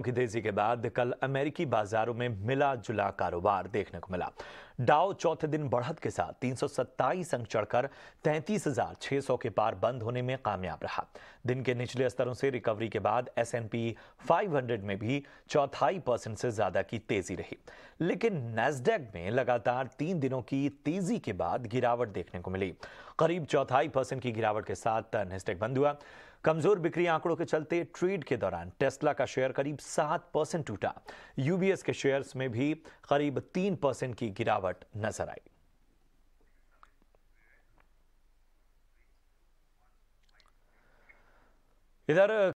की तेजी के बाद कल अमेरिकी बाजारों में मिला जुला कारोबार देखने को मिला डाव चौथे दिन बढ़त के साथ तीन सौ सत्ताईस अंक चढ़कर तैंतीस हजार छह सौ के पार बंद होने में कामयाब रहा दिन के निचले स्तरों से रिकवरी के बाद S N P five hundred में भी चौथाई परसेंट से ज्यादा की तेजी रही लेकिन नेस्डेक में लगातार तीन दिनों की तेजी के बाद गिरावट देखने को मिली करीब चौथाई परसेंट की गिरावट के साथ नेस्डेक बंद हुआ कमजोर बिक्री आंकड़ों के चलते ट्रेड के दौरान टेस्ला का शेयर करीब सात परसेंट टूटा यूबीएस के शेयर्स में भी करीब तीन परसेंट की गिरावट नजर आई इधर